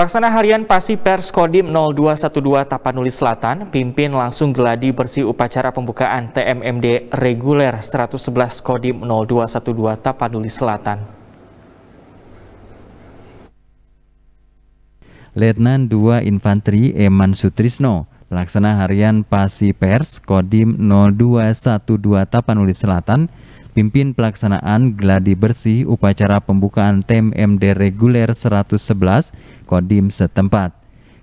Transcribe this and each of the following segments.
Pelaksana harian Pasi Pers Kodim 0212 Tapanuli Selatan pimpin langsung geladi bersih upacara pembukaan TMMD reguler 111 Kodim 0212 Tapanuli Selatan. Letnan 2 Infanteri Eman Sutrisno, pelaksana harian Pasi Pers Kodim 0212 Tapanuli Selatan, Pimpin Pelaksanaan Gladi Bersih Upacara Pembukaan Tem MD Reguler 111 Kodim setempat.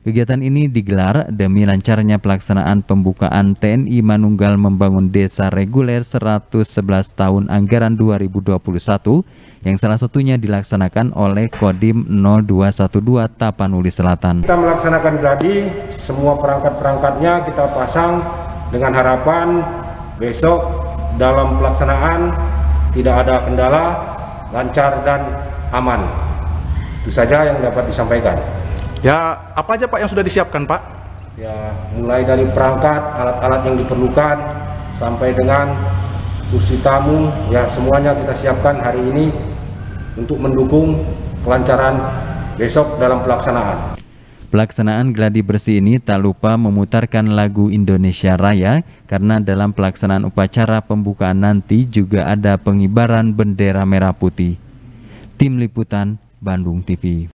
Kegiatan ini digelar demi lancarnya pelaksanaan pembukaan TNI Manunggal Membangun Desa Reguler 111 tahun anggaran 2021 yang salah satunya dilaksanakan oleh Kodim 0212 Tapanuli Selatan. Kita melaksanakan gladi, semua perangkat-perangkatnya kita pasang dengan harapan besok dalam pelaksanaan tidak ada kendala, lancar dan aman. Itu saja yang dapat disampaikan. Ya, apa aja Pak yang sudah disiapkan Pak? Ya, mulai dari perangkat, alat-alat yang diperlukan, sampai dengan kursi tamu, ya semuanya kita siapkan hari ini untuk mendukung kelancaran besok dalam pelaksanaan. Pelaksanaan gladi bersih ini tak lupa memutarkan lagu Indonesia Raya karena dalam pelaksanaan upacara pembukaan nanti juga ada pengibaran bendera merah putih. Tim Liputan Bandung TV